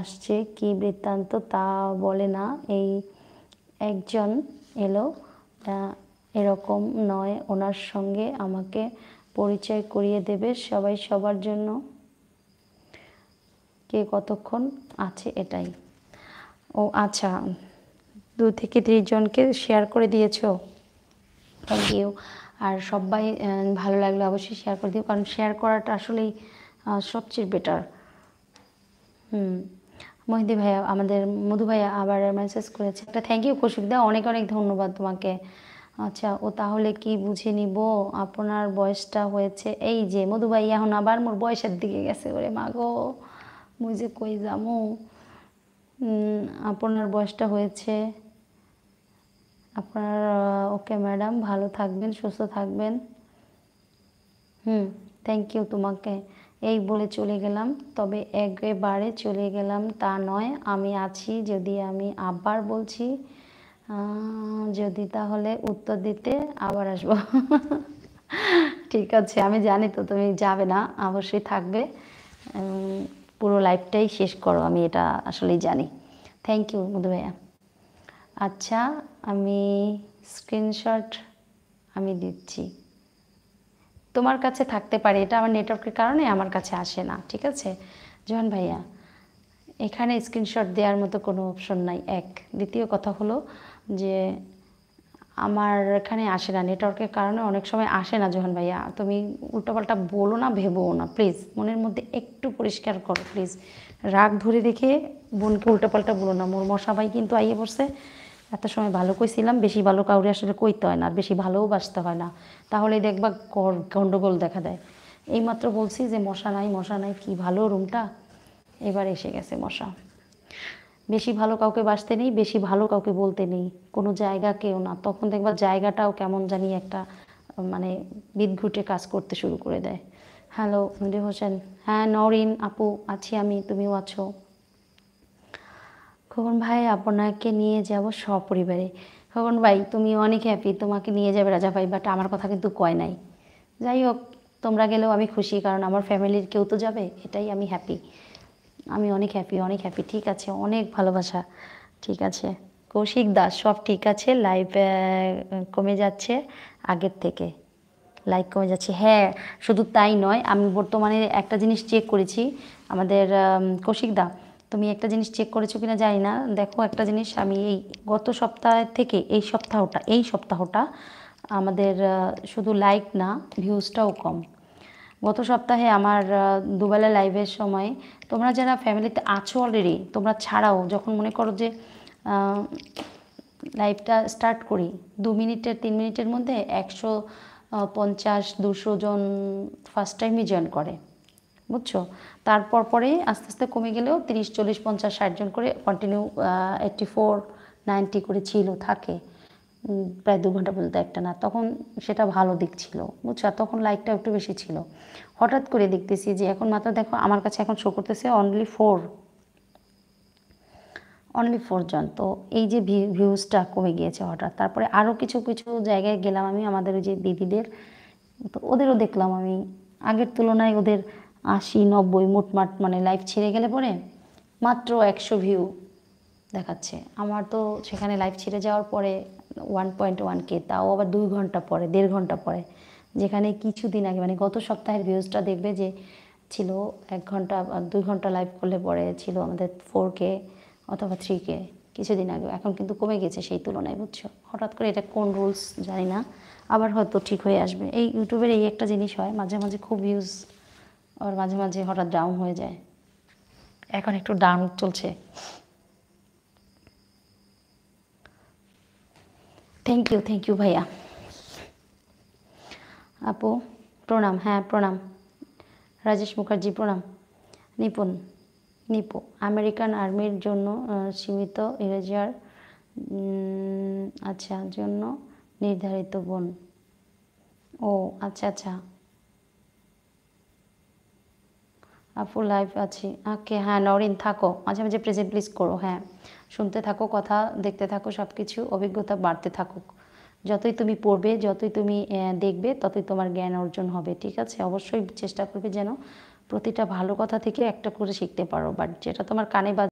আসছে কি বৃত্তান্ত তা বলে না এই একজন এলো এরকম নয় ওনার সঙ্গে আমাকে পরিচয় করিয়ে দেবে সবাই সবার জন্য কে কতক্ষণ আছে এটাই ও আচ্ছা দু থেকে ত্রিশজনকে জনকে শেয়ার করে দিয়েছ থ্যাংক ইউ আর সবাই ভালো লাগলে অবশ্যই শেয়ার করে দিও কারণ শেয়ার করাটা আসলেই সবচেয়ে বেটার হুম মহিদি ভাইয়া আমাদের মধু ভাইয়া আবার মেসেজ করেছে একটা থ্যাংক ইউ দা অনেক অনেক ধন্যবাদ তোমাকে আচ্ছা ও তাহলে কি বুঝে নিব আপনার বয়সটা হয়েছে এই যে মধু ভাই এখন আবার মোর বয়সের দিকে গেছে ওরে মা গো মুই যে কই যামু আপনার বয়সটা হয়েছে আপনার ওকে ম্যাডাম ভালো থাকবেন সুস্থ থাকবেন হুম থ্যাংক ইউ তোমাকে এই বলে চলে গেলাম তবে একেবারে চলে গেলাম তা নয় আমি আছি যদি আমি আবার বলছি যদি তাহলে উত্তর দিতে আবার আসব ঠিক আছে আমি জানি তো তুমি যাবে না অবশ্যই থাকবে পুরো লাইফটাই শেষ করো আমি এটা আসলেই জানি থ্যাংক ইউ মধু ভাইয়া আচ্ছা আমি স্ক্রিনশট আমি দিচ্ছি তোমার কাছে থাকতে পারে এটা আমার নেটওয়ার্কের কারণে আমার কাছে আসে না ঠিক আছে জোহান ভাইয়া এখানে স্ক্রিনশট দেওয়ার মতো কোনো অপশন নাই এক দ্বিতীয় কথা হলো যে আমার এখানে আসে না নেটওয়ার্কের কারণে অনেক সময় আসে না জোহান ভাইয়া তুমি উল্টোপাল্টা বলো না ভেবোও না প্লিজ মনের মধ্যে একটু পরিষ্কার করো প্লিজ রাগ ধরে রেখে বোনকে উল্টোপাল্টা বলো না মোর মশা ভাই কিন্তু আইয়ে পড়ছে একটা সময় ভালো কইছিলাম বেশি ভালো কাউরে আসলে কইতে হয় না আর বেশি ভালোও বাসতে হয় না তাহলে দেখবা গণ্ডগোল দেখা দেয় এইমাত্র বলছি যে মশা নাই মশা নাই কি ভালো রুমটা এবার এসে গেছে মশা বেশি ভালো কাউকে বাসতে নেই বেশি ভালো কাউকে বলতে নেই কোনো জায়গা কেউ না তখন দেখবা জায়গাটাও কেমন জানি একটা মানে বিদঘুটে কাজ করতে শুরু করে দেয় হ্যালো নুরি হোসেন হ্যাঁ নরিন আপু আছি আমি তুমিও আছো খোকন ভাই আপনাকে নিয়ে যাব সপরিবারে খোকন ভাই তুমি অনেক হ্যাপি তোমাকে নিয়ে যাবে রাজা ভাই বাট আমার কথা কিন্তু কয় নাই যাই হোক তোমরা গেলেও আমি খুশি কারণ আমার ফ্যামিলির কেউ তো যাবে এটাই আমি হ্যাপি আমি অনেক হ্যাপি অনেক হ্যাপি ঠিক আছে অনেক ভালোবাসা ঠিক আছে কৌশিক দাস সব ঠিক আছে লাইভ কমে যাচ্ছে আগের থেকে লাইক কমে যাচ্ছে হ্যাঁ শুধু তাই নয় আমি বর্তমানে একটা জিনিস চেক করেছি আমাদের কৌশিক দা তুমি একটা জিনিস চেক করেছো কিনা জানি না দেখো একটা জিনিস আমি এই গত সপ্তাহ থেকে এই সপ্তাহটা এই সপ্তাহটা আমাদের শুধু লাইক না ভিউজটাও কম গত সপ্তাহে আমার দুবেলা লাইভের সময় তোমরা যারা ফ্যামিলিতে আছো অলরেডি তোমরা ছাড়াও যখন মনে করো যে লাইভটা স্টার্ট করি দু মিনিটের তিন মিনিটের মধ্যে একশো পঞ্চাশ দুশো জন ফার্স্ট টাইমই জয়েন করে বুঝছো তারপর পরে আস্তে আস্তে কমে গেলেও তিরিশ চল্লিশ পঞ্চাশ ষাটজন করে কন্টিনিউ এইটটি ফোর নাইনটি করে ছিল থাকে প্রায় দু ঘন্টা পর্যন্ত একটা না তখন সেটা ভালো দিক ছিল বুঝছো তখন লাইকটা একটু বেশি ছিল হঠাৎ করে দেখতেছি যে এখন মাত্র দেখো আমার কাছে এখন শো করতেছে অনলি ফোর অনলি ফোর জন তো এই যে ভিউজটা কমে গিয়েছে হঠাৎ তারপরে আরও কিছু কিছু জায়গায় গেলাম আমি আমাদের ওই যে দিদিদের তো ওদেরও দেখলাম আমি আগের তুলনায় ওদের আশি নব্বই মোটমাট মানে লাইভ ছেড়ে গেলে পরে মাত্র একশো ভিউ দেখাচ্ছে আমার তো সেখানে লাইভ ছেড়ে যাওয়ার পরে ওয়ান পয়েন্ট ওয়ান কে তাও আবার দুই ঘন্টা পরে দেড় ঘন্টা পরে যেখানে কিছুদিন আগে মানে গত সপ্তাহের ভিউজটা দেখবে যে ছিল এক ঘন্টা দুই ঘন্টা লাইভ করলে পরে ছিল আমাদের ফোর কে অথবা থ্রি কে কিছুদিন আগে এখন কিন্তু কমে গেছে সেই তুলনায় বুঝছো হঠাৎ করে এটা কোন রুলস জানি না আবার হয়তো ঠিক হয়ে আসবে এই ইউটিউবের এই একটা জিনিস হয় মাঝে মাঝে খুব ভিউজ আর মাঝে মাঝে হঠাৎ ডাউন হয়ে যায় এখন একটু ডাউন চলছে থ্যাংক ইউ থ্যাংক ইউ ভাইয়া আপু প্রণাম হ্যাঁ প্রণাম রাজেশ মুখার্জি প্রণাম নিপুণ নিপো আমেরিকান আর্মির জন্য সীমিত ইরেজার আচ্ছা জন্য নির্ধারিত বোন ও আচ্ছা আচ্ছা ফুল লাইফ আছি ওকে হ্যাঁ নরিন থাকো মাঝে মাঝে প্রেজেন্ট প্লিজ করো হ্যাঁ শুনতে থাকো কথা দেখতে থাকো সব কিছু অভিজ্ঞতা বাড়তে থাকুক যতই তুমি পড়বে যতই তুমি দেখবে ততই তোমার জ্ঞান অর্জন হবে ঠিক আছে অবশ্যই চেষ্টা করবে যেন প্রতিটা ভালো কথা থেকে একটা করে শিখতে পারো বাট যেটা তোমার কানে বাজ